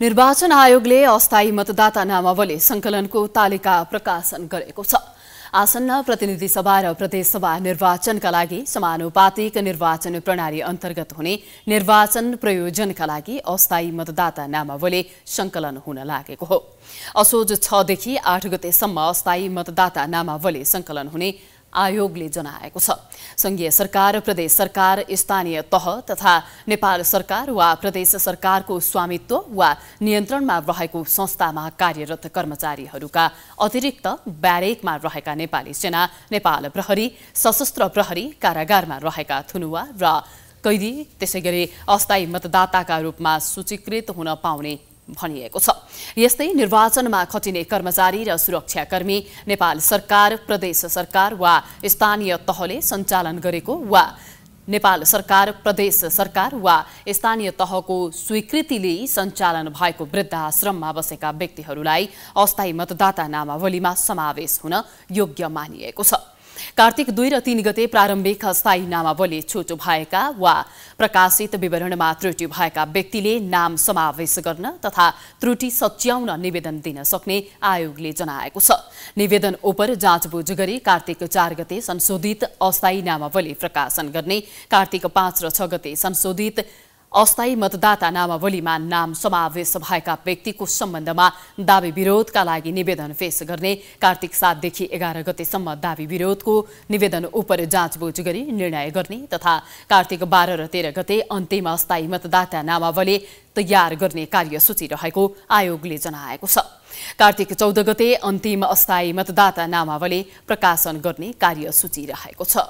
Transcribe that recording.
निर्वाचन आयोगले अस्थायी मतदाता नामावली संकलनको तालिका प्रकाशन गरेको छ आसन्न प्रतिनिधि सभा र प्रदेशसभा निर्वाचनका लागि समानुपातिक निर्वाचन प्रणाली अन्तर्गत हुने निर्वाचन प्रयोजनका लागि अस्थायी मतदाता नामावली संकलन हुन लागेको हो असोज छदेखि आठ गतेसम्म अस्थायी मतदाता नामावली संकलन हुने आयोगले जनाएको छ संघीय सरकार प्रदेश सरकार स्थानीय तह तथा नेपाल सरकार वा प्रदेश सरकारको स्वामित्व वा नियन्त्रणमा रहेको संस्थामा कार्यरत कर्मचारीहरूका अतिरिक्त ब्यारेकमा रहेका नेपाली सेना नेपाल प्रहरी सशस्त्र प्रहरी कारागारमा रहेका थुनुवा र कैदी त्यसै गरी अस्थायी मतदाताका रूपमा सूचीकृत हुन पाउने भनिएको छ यस्तै निर्वाचनमा खटिने कर्मचारी र सुरक्षाकर्मी नेपाल सरकार प्रदेश सरकार वा स्थानीय तहले सञ्चालन गरेको वा नेपाल सरकार प्रदेश सरकार वा स्थानीय तहको स्वीकृति लिई सञ्चालन भएको वृद्धाश्रममा बसेका व्यक्तिहरूलाई अस्थायी मतदाता नामावलीमा समावेश हुन योग्य मानिएको छ कार्तिक दुई र तीन गते प्रारम्भिक स्थायी नामावली छुट भएका वा प्रकाशित विवरणमा त्रुटि भएका व्यक्तिले नाम समावेश गर्न तथा त्रुटि सच्याउन निवेदन दिन सक्ने आयोगले जनाएको छ निवेदन उपर जाँचबुझ गरी कार्तिक चार गते संशोधित अस्थायी नामावली प्रकाशन गर्ने कार्तिक पाँच र छ गते संशोधित अस्थायी मतदाता नामावलीमा नाम समावेश भएका व्यक्तिको सम्बन्धमा दावी विरोधका लागि निवेदन पेश गर्ने कार्तिक सातदेखि एघार गतेसम्म दावी विरोधको निवेदन उप जाँचबुझ गरी निर्णय गर्ने तथा कार्तिक बाह्र र तेह्र गते अन्तिम अस्थायी मतदाता नामावली तयार गर्ने कार्यसूची रहेको आयोगले जनाएको छ कार्तिक चौध गते अन्तिम अस्थायी मतदाता नामावली प्रकाशन गर्ने कार्यसूची रहेको छ